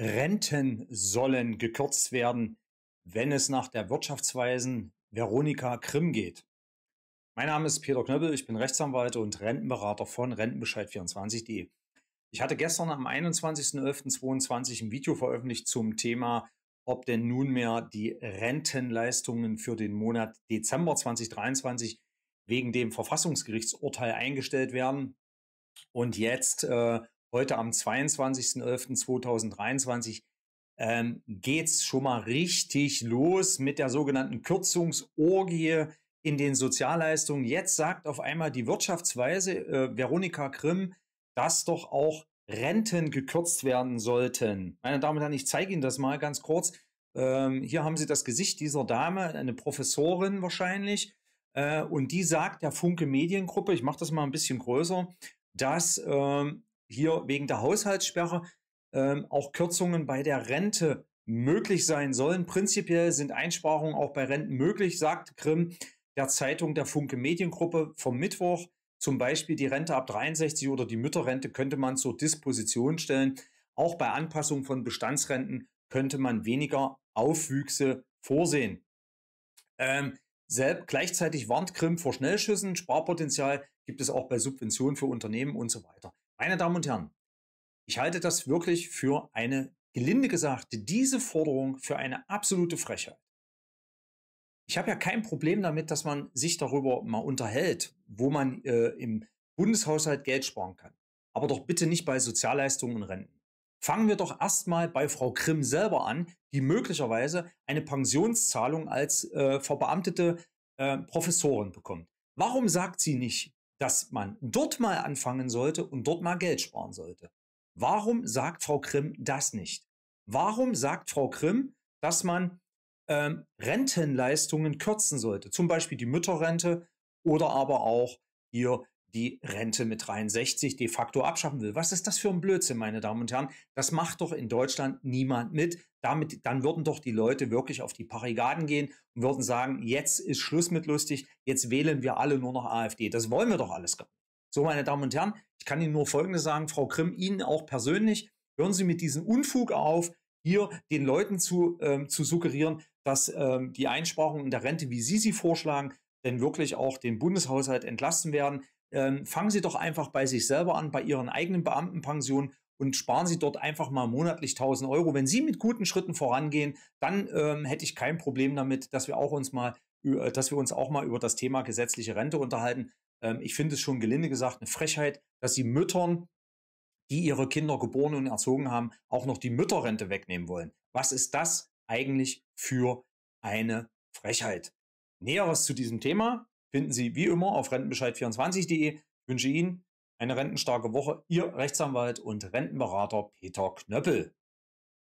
Renten sollen gekürzt werden, wenn es nach der Wirtschaftsweisen Veronika Grimm geht. Mein Name ist Peter Knöppel, ich bin Rechtsanwalt und Rentenberater von Rentenbescheid24.de. Ich hatte gestern am 21.11.22 ein Video veröffentlicht zum Thema, ob denn nunmehr die Rentenleistungen für den Monat Dezember 2023 wegen dem Verfassungsgerichtsurteil eingestellt werden. Und jetzt äh, heute am 22.11.2023 ähm, es schon mal richtig los mit der sogenannten Kürzungsorgie in den Sozialleistungen. Jetzt sagt auf einmal die Wirtschaftsweise äh, Veronika Grimm, dass doch auch Renten gekürzt werden sollten. Meine Damen und Herren, ich zeige Ihnen das mal ganz kurz. Ähm, hier haben Sie das Gesicht dieser Dame, eine Professorin wahrscheinlich. Äh, und die sagt der Funke Mediengruppe, ich mache das mal ein bisschen größer, dass ähm, hier wegen der Haushaltssperre ähm, auch Kürzungen bei der Rente möglich sein sollen. Prinzipiell sind Einsparungen auch bei Renten möglich, sagt Grimm der Zeitung der Funke Mediengruppe vom Mittwoch. Zum Beispiel die Rente ab 63 oder die Mütterrente könnte man zur Disposition stellen. Auch bei Anpassung von Bestandsrenten könnte man weniger Aufwüchse vorsehen. Ähm, selbst, gleichzeitig warnt Grimm vor Schnellschüssen. Sparpotenzial gibt es auch bei Subventionen für Unternehmen und so weiter. Meine Damen und Herren, ich halte das wirklich für eine, gelinde gesagt, diese Forderung für eine absolute Frechheit. Ich habe ja kein Problem damit, dass man sich darüber mal unterhält, wo man äh, im Bundeshaushalt Geld sparen kann. Aber doch bitte nicht bei Sozialleistungen und Renten. Fangen wir doch erstmal bei Frau Grimm selber an, die möglicherweise eine Pensionszahlung als äh, verbeamtete äh, Professorin bekommt. Warum sagt sie nicht, dass man dort mal anfangen sollte und dort mal Geld sparen sollte. Warum sagt Frau Grimm das nicht? Warum sagt Frau Grimm, dass man ähm, Rentenleistungen kürzen sollte? Zum Beispiel die Mütterrente oder aber auch hier die Rente mit 63 de facto abschaffen will. Was ist das für ein Blödsinn, meine Damen und Herren? Das macht doch in Deutschland niemand mit. Damit, dann würden doch die Leute wirklich auf die Parigaden gehen und würden sagen, jetzt ist Schluss mit lustig, jetzt wählen wir alle nur noch AfD. Das wollen wir doch alles gar nicht. So, meine Damen und Herren, ich kann Ihnen nur Folgendes sagen, Frau Grimm, Ihnen auch persönlich, hören Sie mit diesem Unfug auf, hier den Leuten zu, ähm, zu suggerieren, dass ähm, die Einsparungen in der Rente, wie Sie sie vorschlagen, denn wirklich auch den Bundeshaushalt entlasten werden ähm, fangen Sie doch einfach bei sich selber an, bei Ihren eigenen Beamtenpensionen und sparen Sie dort einfach mal monatlich 1000 Euro. Wenn Sie mit guten Schritten vorangehen, dann ähm, hätte ich kein Problem damit, dass wir auch uns mal, äh, dass wir uns auch mal über das Thema gesetzliche Rente unterhalten. Ähm, ich finde es schon gelinde gesagt eine Frechheit, dass Sie Müttern, die ihre Kinder geboren und erzogen haben, auch noch die Mütterrente wegnehmen wollen. Was ist das eigentlich für eine Frechheit? Näheres zu diesem Thema finden Sie wie immer auf rentenbescheid24.de. Ich wünsche Ihnen eine rentenstarke Woche. Ihr Rechtsanwalt und Rentenberater Peter Knöppel.